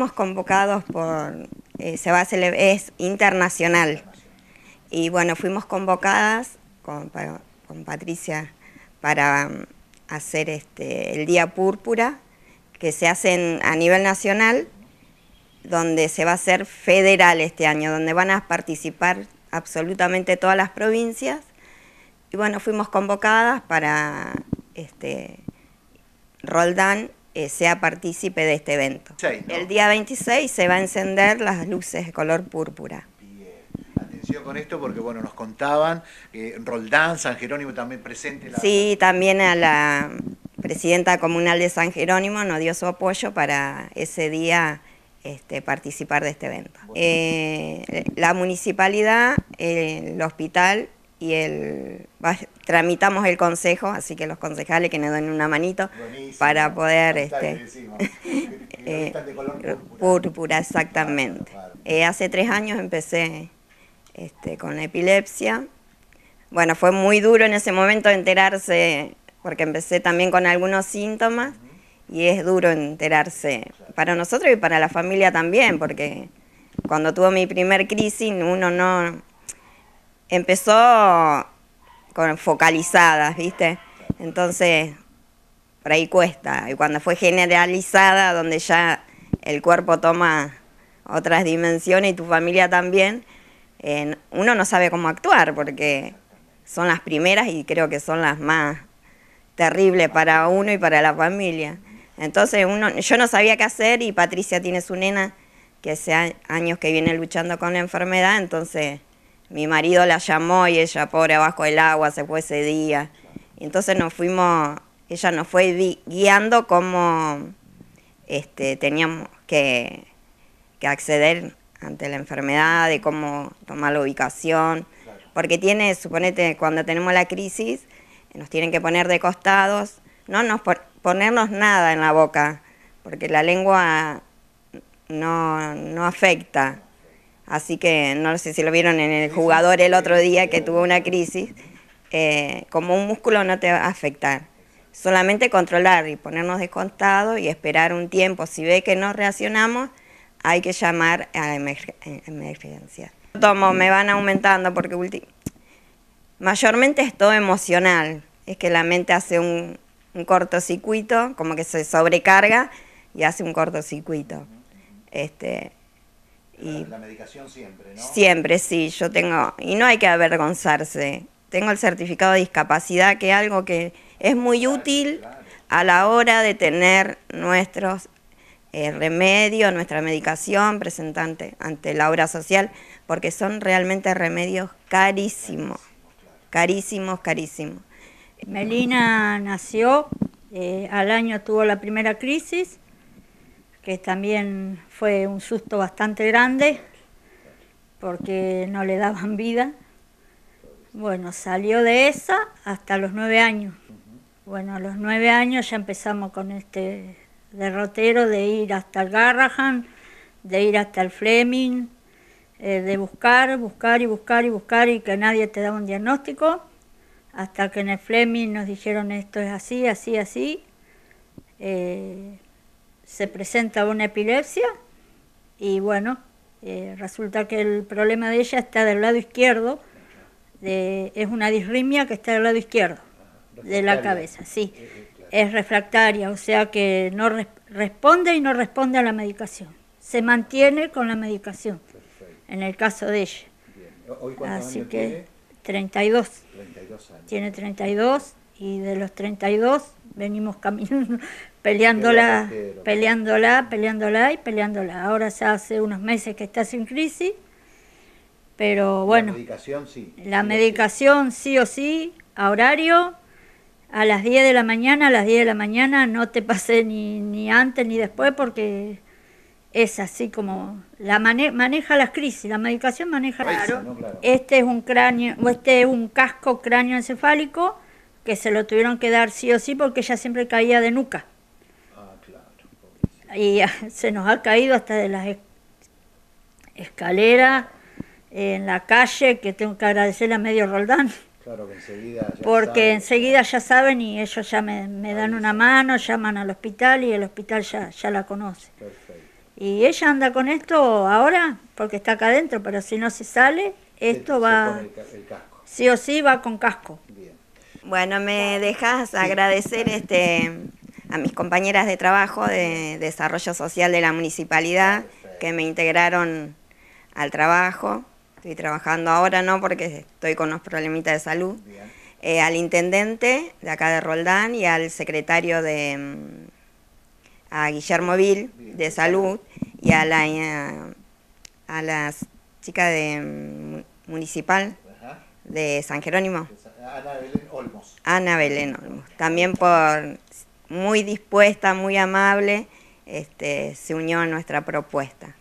Fuimos convocados por, eh, se va es internacional. Y bueno, fuimos convocadas con, Patricia para um, hacer este, el Día Púrpura, que se hace a nivel nacional, donde se va a hacer federal este año, donde van a participar absolutamente todas las provincias. Y bueno, fuimos convocadas para este, Roldán eh, sea partícipe de este evento. El día 26 se va a encender las luces de color púrpura con esto porque bueno nos contaban eh, Roldán San Jerónimo también presente sí también a la presidenta comunal de San Jerónimo nos dio su apoyo para ese día este, participar de este evento eh, la municipalidad el hospital y el, tramitamos el consejo, así que los concejales que nos den una manito para poder... Este, eh, púrpura. exactamente. Eh, hace tres años empecé este, con la epilepsia. Bueno, fue muy duro en ese momento enterarse, porque empecé también con algunos síntomas, y es duro enterarse para nosotros y para la familia también, porque cuando tuvo mi primer crisis uno no empezó con focalizadas, ¿viste? Entonces, por ahí cuesta. Y cuando fue generalizada, donde ya el cuerpo toma otras dimensiones y tu familia también, uno no sabe cómo actuar porque son las primeras y creo que son las más terribles para uno y para la familia. Entonces uno, yo no sabía qué hacer y Patricia tiene su nena que hace años que viene luchando con la enfermedad, entonces mi marido la llamó y ella, pobre, abajo del agua, se fue ese día. Y entonces nos fuimos, ella nos fue guiando cómo este, teníamos que, acceder ante la enfermedad, de cómo tomar la ubicación. Porque tiene, suponete, cuando tenemos la crisis, nos tienen que poner de costados, no nos ponernos nada en la boca, porque la lengua no afecta Así que no sé si lo vieron en el jugador el otro día que tuvo una crisis. Eh, como un músculo no te va a afectar. Solamente controlar y ponernos descontado y esperar un tiempo. Si ve que no reaccionamos, hay que llamar a eh, emergencia. Tomo, me van aumentando porque mayormente es todo emocional. Es que la mente hace un, un cortocircuito, como que se sobrecarga y hace un cortocircuito. Este, la, medicación siempre, ¿no? Siempre, sí, yo tengo, y no hay que avergonzarse. Tengo el certificado de discapacidad, que es algo que es muy útil a la hora de tener nuestros eh, remedios, nuestra medicación presentante ante la obra social, porque son realmente remedios carísimos, carísimos, carísimos. Melina nació, eh, al año tuvo la primera crisis, que también fue un susto bastante grande porque no le daban vida. Bueno, salió de esa hasta los nueve años. Bueno, a los nueve años ya empezamos con este derrotero de ir hasta el Garrahan, de ir hasta el Fleming, eh, de buscar, buscar y buscar y buscar y que nadie te da un diagnóstico, hasta que en el Fleming nos dijeron esto es así, así, así. Eh, se presenta una epilepsia y bueno, eh, resulta que el problema de ella está del lado izquierdo, es una disrimia que está del lado izquierdo de la cabeza, sí. Eh, eh, es refractaria, o sea que no responde y no responde a la medicación. Se mantiene con la medicación, en el caso de ella. Así que 32. años. Tiene 32 y de los 32 venimos caminando, peleándola, peleándola, peleándola y peleándola. Ahora ya hace unos meses que está sin crisis, pero bueno. La medicación sí. o sí, a horario, a las 10 de la mañana, a las 10 de la mañana, no te pasé ni, ni antes ni después porque es así como la maneja las crisis, la medicación maneja claro. Este es un cráneo, o este es un casco cráneo encefálico que se lo tuvieron que dar sí o sí porque ella siempre caía de nuca y se nos ha caído hasta de las escaleras en la calle, que tengo que agradecerle a Medio Roldán. Porque enseguida ya saben y ellos ya me, dan una mano, llaman al hospital y el hospital ya, la conoce. Y ella anda con esto ahora, porque está acá adentro, pero si no se sale, esto va... el Sí o sí va con casco. Bien. Bueno, me dejas agradecer este a mis compañeras de trabajo de desarrollo social de la municipalidad que me integraron al trabajo. Estoy trabajando ahora, no, porque estoy con unos problemitas de salud. Eh, al intendente de acá de Roldán y al secretario de mm, a Guillermo Vil de salud y a la eh, a las chicas de mm, municipal de San Jerónimo. Ana Belén Olmos. Ana Belén Olmos. También por muy dispuesta, muy amable, este, se unió a nuestra propuesta.